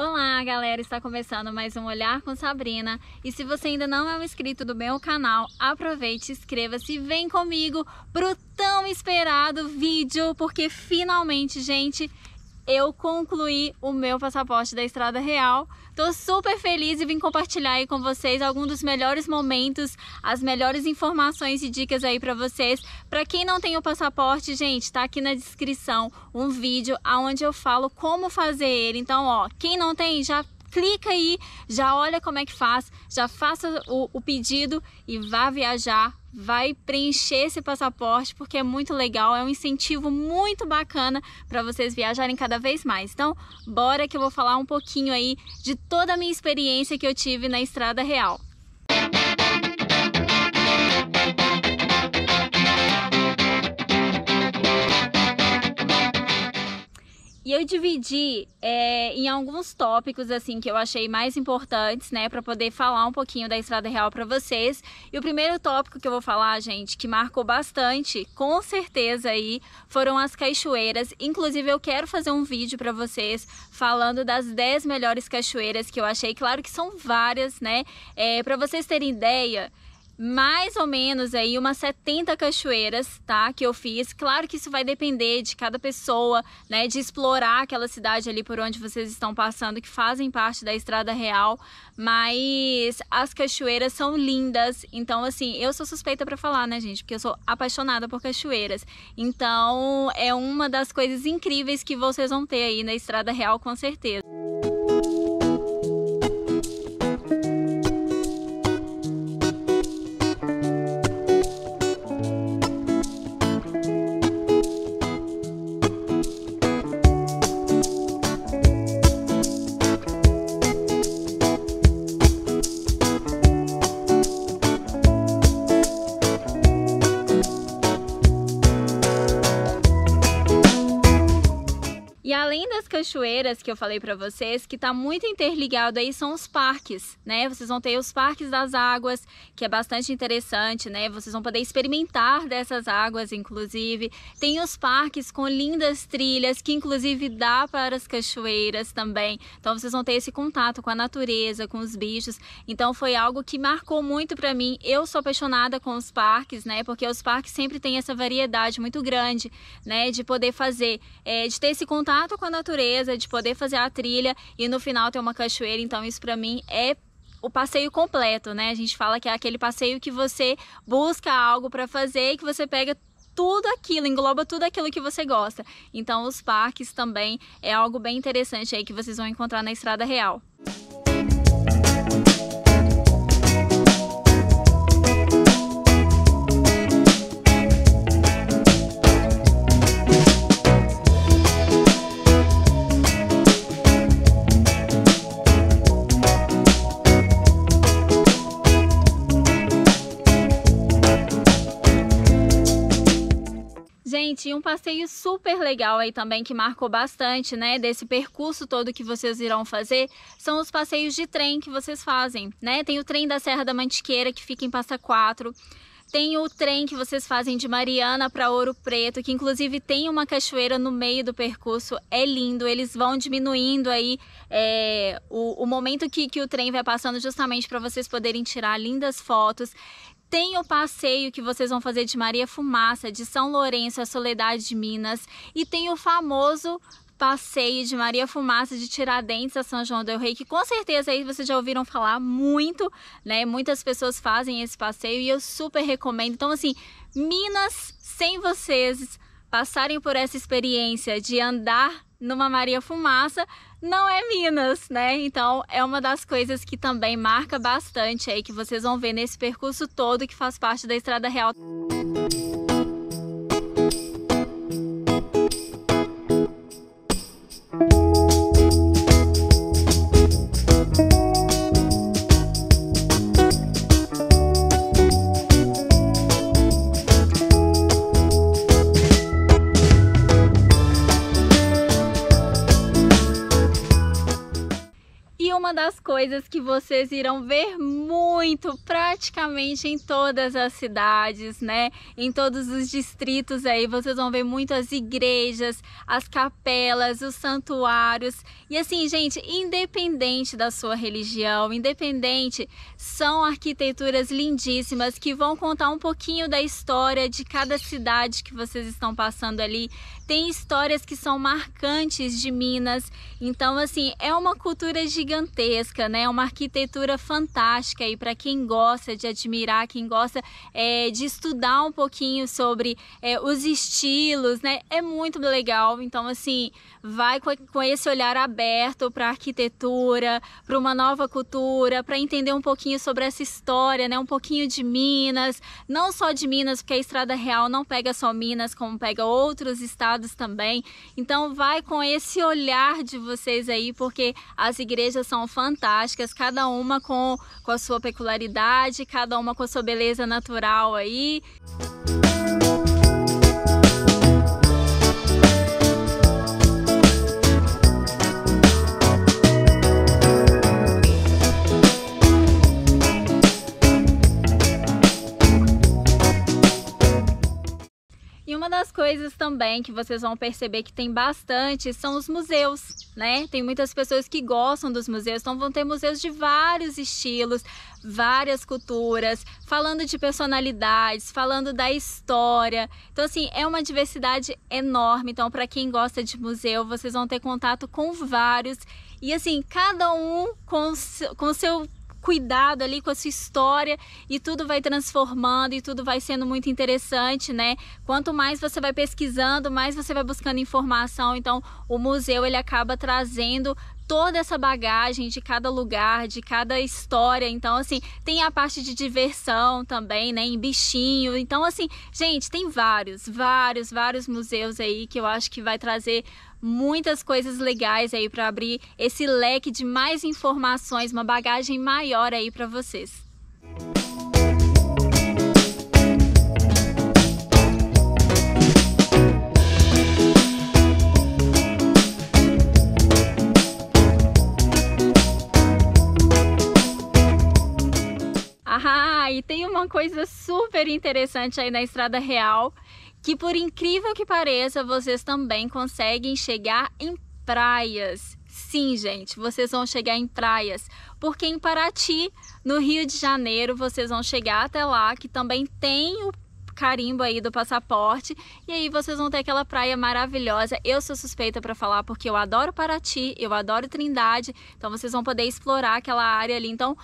Olá galera, está começando mais um Olhar com Sabrina e se você ainda não é um inscrito do meu canal, aproveite, inscreva-se e vem comigo pro tão esperado vídeo, porque finalmente, gente, eu concluí o meu passaporte da Estrada Real. Tô super feliz e vim compartilhar aí com vocês alguns dos melhores momentos, as melhores informações e dicas aí para vocês. Para quem não tem o passaporte, gente, tá aqui na descrição um vídeo onde eu falo como fazer ele. Então, ó, quem não tem já clica aí, já olha como é que faz, já faça o, o pedido e vá viajar vai preencher esse passaporte porque é muito legal, é um incentivo muito bacana para vocês viajarem cada vez mais. Então, bora que eu vou falar um pouquinho aí de toda a minha experiência que eu tive na Estrada Real. E eu dividi é, em alguns tópicos assim que eu achei mais importantes, né, para poder falar um pouquinho da Estrada Real para vocês. E o primeiro tópico que eu vou falar, gente, que marcou bastante, com certeza aí, foram as cachoeiras. Inclusive eu quero fazer um vídeo para vocês falando das 10 melhores cachoeiras que eu achei. Claro que são várias, né? É, para vocês terem ideia, mais ou menos aí umas 70 cachoeiras, tá? Que eu fiz. Claro que isso vai depender de cada pessoa, né? De explorar aquela cidade ali por onde vocês estão passando, que fazem parte da Estrada Real. Mas as cachoeiras são lindas. Então, assim, eu sou suspeita para falar, né, gente? Porque eu sou apaixonada por cachoeiras. Então, é uma das coisas incríveis que vocês vão ter aí na Estrada Real, com certeza. cachoeiras que eu falei para vocês, que tá muito interligado aí, são os parques, né? Vocês vão ter os parques das águas, que é bastante interessante, né? Vocês vão poder experimentar dessas águas, inclusive. Tem os parques com lindas trilhas, que inclusive dá para as cachoeiras também. Então vocês vão ter esse contato com a natureza, com os bichos. Então foi algo que marcou muito para mim. Eu sou apaixonada com os parques, né? Porque os parques sempre têm essa variedade muito grande, né? De poder fazer, é, de ter esse contato com a natureza beleza de poder fazer a trilha e no final ter uma cachoeira. Então, isso para mim é o passeio completo, né? A gente fala que é aquele passeio que você busca algo para fazer e que você pega tudo aquilo, engloba tudo aquilo que você gosta. Então, os parques também é algo bem interessante aí que vocês vão encontrar na Estrada Real. Gente, um passeio super legal aí também que marcou bastante, né, desse percurso todo que vocês irão fazer, são os passeios de trem que vocês fazem, né? Tem o trem da Serra da Mantiqueira que fica em Passa Quatro. Tem o trem que vocês fazem de Mariana para Ouro Preto, que inclusive tem uma cachoeira no meio do percurso. É lindo, eles vão diminuindo aí é, o, o, momento que, que o trem vai passando, justamente para vocês poderem tirar lindas fotos. Tem o passeio que vocês vão fazer de Maria Fumaça, de São Lourenço a Soledade de Minas. E tem o famoso passeio de Maria Fumaça de Tiradentes a São João del Rei, que com certeza aí vocês já ouviram falar muito, né? Muitas pessoas fazem esse passeio e eu super recomendo. Então, assim, Minas sem vocês passarem por essa experiência de andar numa Maria Fumaça, não é Minas, né? Então é uma das coisas que também marca bastante aí, que vocês vão ver nesse percurso todo que faz parte da Estrada Real. Música das coisas que vocês irão ver muito, praticamente em todas as cidades, né? Em todos os distritos aí, vocês vão ver muito as igrejas, as capelas, os santuários. E assim, gente, independente da sua religião, independente, são arquiteturas lindíssimas que vão contar um pouquinho da história de cada cidade que vocês estão passando ali. Tem histórias que são marcantes de Minas. Então, assim, é uma cultura gigantesca gigantesca, né? É uma arquitetura fantástica aí para quem gosta de admirar, quem gosta é, de estudar um pouquinho sobre é, os estilos, né? É muito legal. Então, assim, vai com, com esse olhar aberto para arquitetura, para uma nova cultura, para entender um pouquinho sobre essa história, né? Um pouquinho de Minas, não só de Minas, porque a Estrada Real não pega só Minas, como pega outros estados também. Então, vai com esse olhar de vocês aí, porque as igrejas são fantásticas fantásticas, cada uma com, com a sua peculiaridade, cada uma com a sua beleza natural aí. Música também que vocês vão perceber que tem bastante são os museus, né? Tem muitas pessoas que gostam dos museus, então vão ter museus de vários estilos, várias culturas, falando de personalidades, falando da história. Então assim, é uma diversidade enorme. Então para quem gosta de museu, vocês vão ter contato com vários e assim, cada um com, com seu cuidado ali com a sua história e tudo vai transformando e tudo vai sendo muito interessante, né? Quanto mais você vai pesquisando, mais você vai buscando informação. Então, o museu ele acaba trazendo toda essa bagagem de cada lugar, de cada história. Então, assim, tem a parte de diversão também, né? Em bichinho. Então, assim, gente, tem vários, vários, vários museus aí que eu acho que vai trazer muitas coisas legais aí para abrir esse leque de mais informações, uma bagagem maior aí para vocês. Ah, e tem uma coisa super interessante aí na Estrada Real que por incrível que pareça, vocês também conseguem chegar em praias. Sim, gente, vocês vão chegar em praias, porque em Paraty, no Rio de Janeiro, vocês vão chegar até lá, que também tem o carimbo aí do passaporte. E aí vocês vão ter aquela praia maravilhosa. Eu sou suspeita para falar porque eu adoro Paraty, eu adoro Trindade. Então vocês vão poder explorar aquela área ali. Então,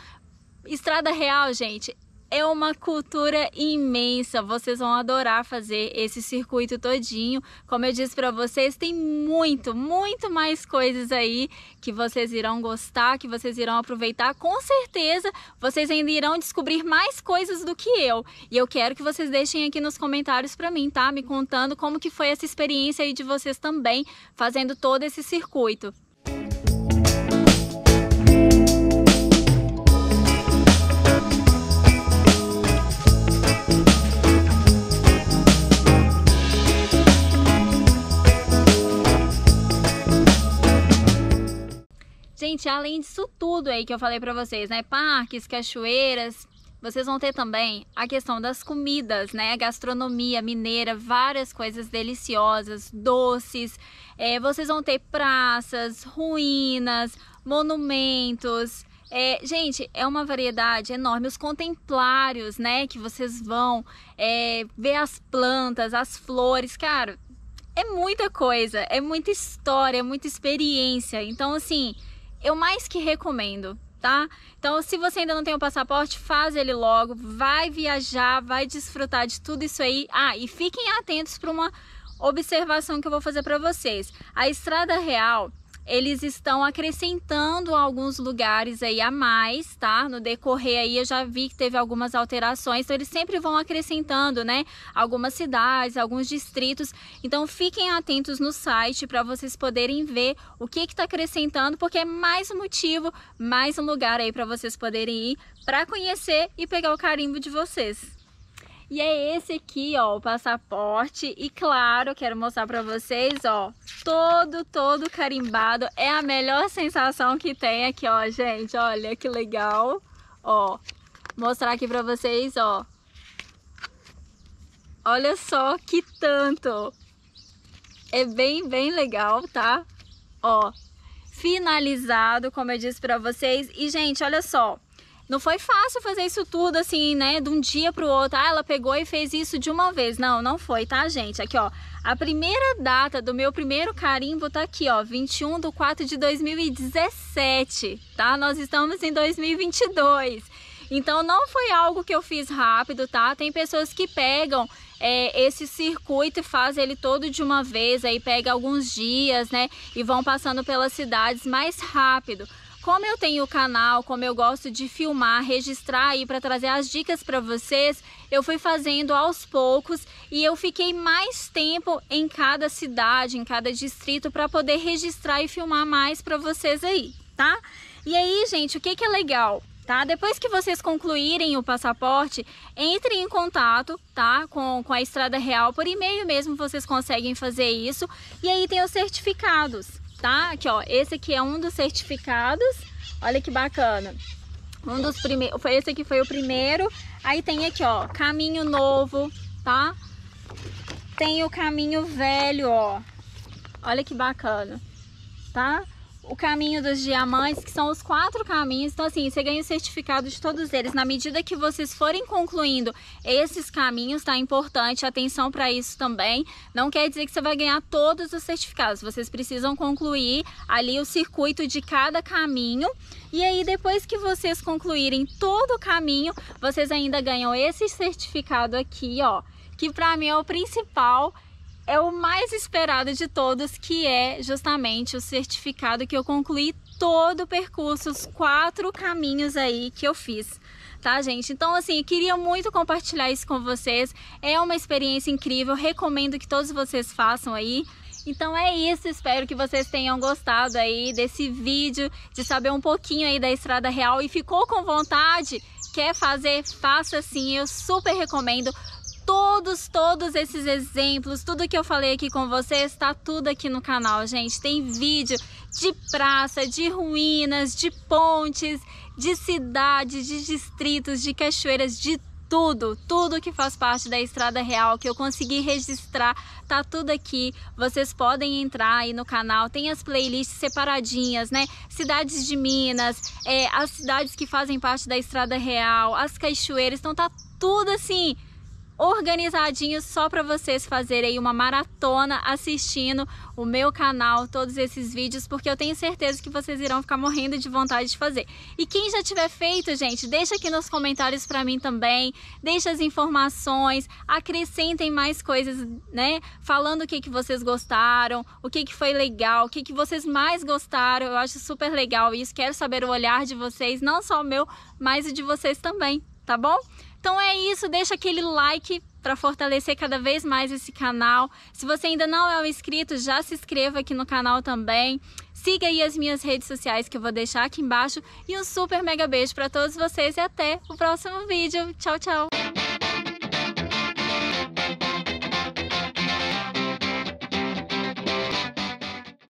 Estrada Real, gente, é uma cultura imensa. Vocês vão adorar fazer esse circuito todinho. Como eu disse para vocês, tem muito, muito mais coisas aí que vocês irão gostar, que vocês irão aproveitar. Com certeza, vocês ainda irão descobrir mais coisas do que eu. E eu quero que vocês deixem aqui nos comentários para mim, tá? Me contando como que foi essa experiência aí de vocês também fazendo todo esse circuito. Gente, além disso tudo aí que eu falei para vocês, né? Parques, cachoeiras, vocês vão ter também a questão das comidas, né? Gastronomia mineira, várias coisas deliciosas, doces. É, vocês vão ter praças, ruínas, monumentos. É, gente, é uma variedade enorme. Os contemplários, né? Que vocês vão é, ver as plantas, as flores, cara. É muita coisa, é muita história, é muita experiência. Então, assim, eu mais que recomendo, tá? Então, se você ainda não tem o passaporte, faz ele logo, vai viajar, vai desfrutar de tudo isso aí. Ah, e fiquem atentos para uma observação que eu vou fazer para vocês. A Estrada Real eles estão acrescentando alguns lugares aí a mais, tá? No decorrer aí eu já vi que teve algumas alterações, então eles sempre vão acrescentando, né? Algumas cidades, alguns distritos. Então fiquem atentos no site para vocês poderem ver o que que tá acrescentando, porque é mais um motivo, mais um lugar aí para vocês poderem ir para conhecer e pegar o carimbo de vocês. E é esse aqui, ó, o passaporte. E claro, quero mostrar pra vocês, ó, todo, todo carimbado. É a melhor sensação que tem aqui, ó, gente. Olha que legal. Ó, mostrar aqui pra vocês, ó. Olha só que tanto. É bem, bem legal, tá? Ó, finalizado, como eu disse pra vocês. E, gente, olha só. Não foi fácil fazer isso tudo assim, né? De um dia pro outro. Ah, ela pegou e fez isso de uma vez. Não, não foi, tá, gente? Aqui, ó. A primeira data do meu primeiro carimbo tá aqui, ó. 21 de 4 de 2017, tá? Nós estamos em 2022. Então, não foi algo que eu fiz rápido, tá? Tem pessoas que pegam é, esse circuito e fazem ele todo de uma vez, aí pega alguns dias, né? E vão passando pelas cidades mais rápido. Como eu tenho o canal, como eu gosto de filmar, registrar e para trazer as dicas para vocês, eu fui fazendo aos poucos e eu fiquei mais tempo em cada cidade, em cada distrito para poder registrar e filmar mais para vocês aí, tá? E aí, gente, o que que é legal? Tá? Depois que vocês concluírem o passaporte, entrem em contato tá? com, com a Estrada Real, por e-mail mesmo vocês conseguem fazer isso. E aí tem os certificados tá? Aqui, ó, esse aqui é um dos certificados. Olha que bacana. Um dos primeiros, foi esse aqui foi o primeiro. Aí tem aqui, ó, caminho novo, tá? Tem o caminho velho, ó. Olha que bacana, tá? o caminho dos diamantes, que são os quatro caminhos. Então, assim, você ganha o certificado de todos eles. Na medida que vocês forem concluindo esses caminhos, tá? Importante, atenção para isso também. Não quer dizer que você vai ganhar todos os certificados. Vocês precisam concluir ali o circuito de cada caminho. E aí, depois que vocês concluírem todo o caminho, vocês ainda ganham esse certificado aqui, ó. Que para mim é o principal é o mais esperado de todos, que é justamente o certificado que eu concluí todo o percurso, os quatro caminhos aí que eu fiz tá, gente? Então, assim, eu queria muito compartilhar isso com vocês. É uma experiência incrível, recomendo que todos vocês façam aí. Então é isso, espero que vocês tenham gostado aí desse vídeo, de saber um pouquinho aí da Estrada Real e ficou com vontade? Quer fazer? Faça sim, eu super recomendo todos, todos esses exemplos, tudo que eu falei aqui com vocês, está tudo aqui no canal, gente. Tem vídeo de praça, de ruínas, de pontes, de cidades, de distritos, de cachoeiras, de tudo, tudo que faz parte da Estrada Real que eu consegui registrar, tá tudo aqui. Vocês podem entrar aí no canal, tem as playlists separadinhas, né? Cidades de Minas, é, as cidades que fazem parte da Estrada Real, as cachoeiras, então tá tudo assim organizadinho só para vocês fazerem uma maratona assistindo o meu canal, todos esses vídeos, porque eu tenho certeza que vocês irão ficar morrendo de vontade de fazer. E quem já tiver feito, gente, deixa aqui nos comentários para mim também, deixa as informações, acrescentem mais coisas, né? Falando o que, que vocês gostaram, o que, que foi legal, o que, que vocês mais gostaram. Eu acho super legal isso, quero saber o olhar de vocês, não só o meu, mas o de vocês também tá bom? Então é isso, deixa aquele like para fortalecer cada vez mais esse canal. Se você ainda não é um inscrito, já se inscreva aqui no canal também. Siga aí as minhas redes sociais que eu vou deixar aqui embaixo e um super mega beijo para todos vocês e até o próximo vídeo. Tchau, tchau.